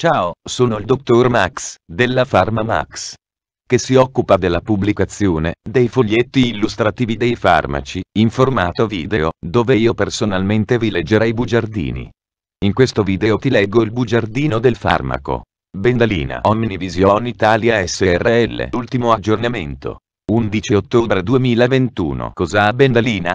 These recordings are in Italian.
Ciao, sono il dottor Max, della Pharma Max che si occupa della pubblicazione dei foglietti illustrativi dei farmaci, in formato video, dove io personalmente vi leggerei i bugiardini. In questo video ti leggo il bugiardino del farmaco. Bendalina Omnivision Italia SRL Ultimo aggiornamento. 11 ottobre 2021 Cosa ha Bendalina?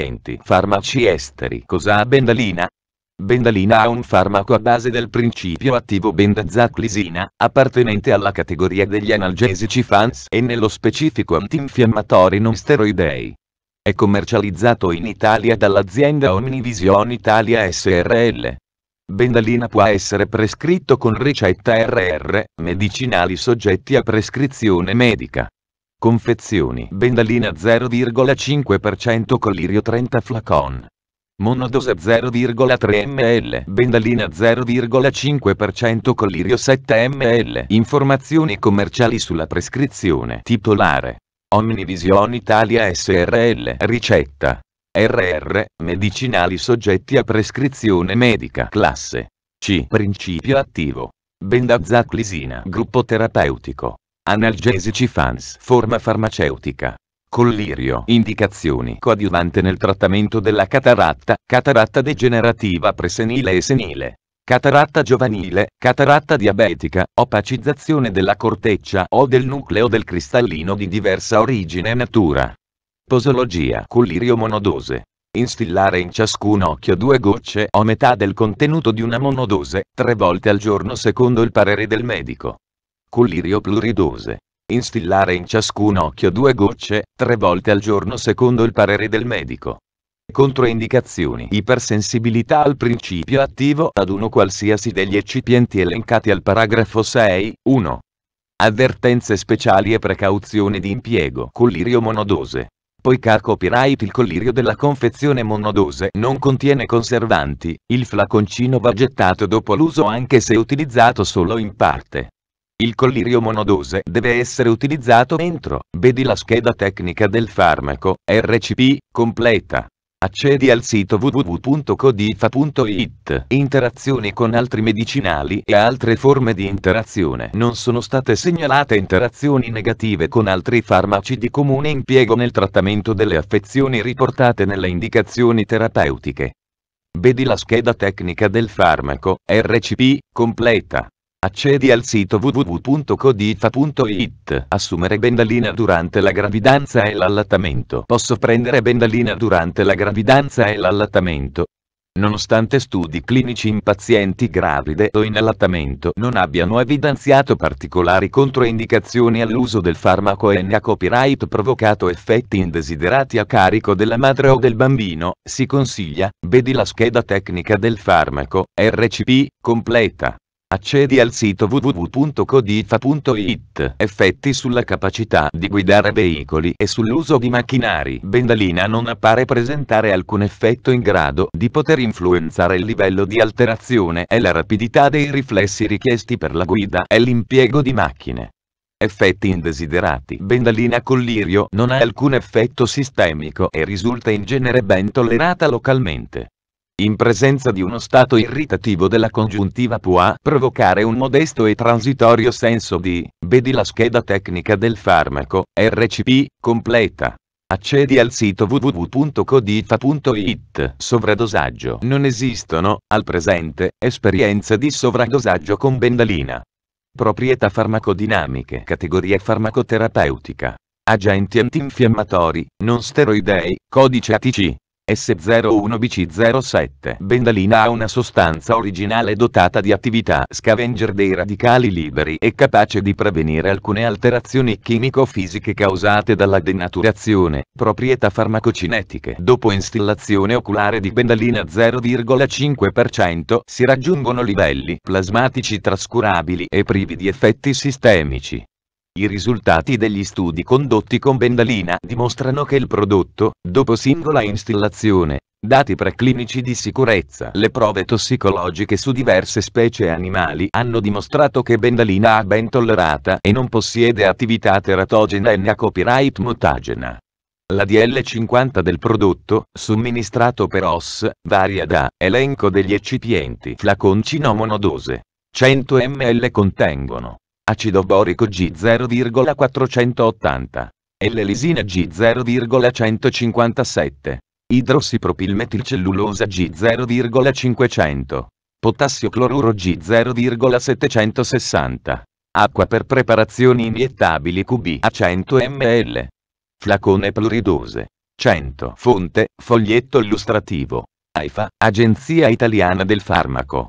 clienti farmaci esteri. Cos'ha Bendalina? Bendalina ha un farmaco a base del principio attivo bendazaclisina, appartenente alla categoria degli analgesici fans e nello specifico antinfiammatori non steroidei. È commercializzato in Italia dall'azienda Omnivision Italia SRL. Bendalina può essere prescritto con ricetta RR, medicinali soggetti a prescrizione medica. Confezioni Bendalina 0,5% Collirio 30 flacon Monodose 0,3 ml, bendalina 0,5%, collirio 7 ml. Informazioni commerciali sulla prescrizione. Titolare. Omnivision Italia SRL. Ricetta. RR. Medicinali soggetti a prescrizione medica. Classe. C. Principio attivo. Bendazaclisina. Gruppo terapeutico. Analgesici fans. Forma farmaceutica. Collirio. Indicazioni. Coadiuvante nel trattamento della cataratta, cataratta degenerativa presenile e senile. Cataratta giovanile, cataratta diabetica, opacizzazione della corteccia o del nucleo del cristallino di diversa origine e natura. Posologia. Collirio monodose. Instillare in ciascun occhio due gocce o metà del contenuto di una monodose, tre volte al giorno secondo il parere del medico collirio pluridose. Instillare in ciascun occhio due gocce, tre volte al giorno secondo il parere del medico. Controindicazioni Ipersensibilità al principio attivo ad uno qualsiasi degli eccipienti elencati al paragrafo 6, 1. Avvertenze speciali e precauzioni di impiego Collirio monodose Poiché copyright il collirio della confezione monodose non contiene conservanti, il flaconcino va gettato dopo l'uso anche se utilizzato solo in parte. Il collirio monodose deve essere utilizzato entro, vedi la scheda tecnica del farmaco, RCP, completa. Accedi al sito www.codifa.it. Interazioni con altri medicinali e altre forme di interazione. Non sono state segnalate interazioni negative con altri farmaci di comune impiego nel trattamento delle affezioni riportate nelle indicazioni terapeutiche. Vedi la scheda tecnica del farmaco, RCP, completa. Accedi al sito www.codifa.it. Assumere bendalina durante la gravidanza e l'allattamento. Posso prendere bendalina durante la gravidanza e l'allattamento. Nonostante studi clinici in pazienti gravide o in allattamento non abbiano evidenziato particolari controindicazioni all'uso del farmaco e ne ha copyright provocato effetti indesiderati a carico della madre o del bambino, si consiglia, vedi la scheda tecnica del farmaco, RCP, completa. Accedi al sito www.codifa.it. Effetti sulla capacità di guidare veicoli e sull'uso di macchinari. Bendalina non appare presentare alcun effetto in grado di poter influenzare il livello di alterazione e la rapidità dei riflessi richiesti per la guida e l'impiego di macchine. Effetti indesiderati. Bendalina Collirio non ha alcun effetto sistemico e risulta in genere ben tollerata localmente in presenza di uno stato irritativo della congiuntiva può provocare un modesto e transitorio senso di, vedi la scheda tecnica del farmaco, RCP, completa. Accedi al sito www.codifa.it. Sovradosaggio. Non esistono, al presente, esperienze di sovradosaggio con bendalina. Proprietà farmacodinamiche. Categoria farmacoterapeutica. Agenti antinfiammatori, non steroidei, codice ATC. S01BC07. Bendalina ha una sostanza originale dotata di attività scavenger dei radicali liberi e capace di prevenire alcune alterazioni chimico-fisiche causate dalla denaturazione, proprietà farmacocinetiche. Dopo instillazione oculare di bendalina 0,5% si raggiungono livelli plasmatici trascurabili e privi di effetti sistemici. I risultati degli studi condotti con Bendalina dimostrano che il prodotto, dopo singola installazione, dati preclinici di sicurezza. Le prove tossicologiche su diverse specie animali hanno dimostrato che Bendalina ha ben tollerata e non possiede attività teratogena e copyright mutagena. La DL50 del prodotto, somministrato per OS, varia da elenco degli eccipienti flaconcino monodose. 100 ml contengono acido borico G0,480, L-lisina G0,157, idrossipropilmetilcellulosa G0,500, potassio cloruro G0,760, acqua per preparazioni iniettabili QB a 100 ml, flacone pluridose, 100, fonte, foglietto illustrativo, AIFA, Agenzia Italiana del Farmaco.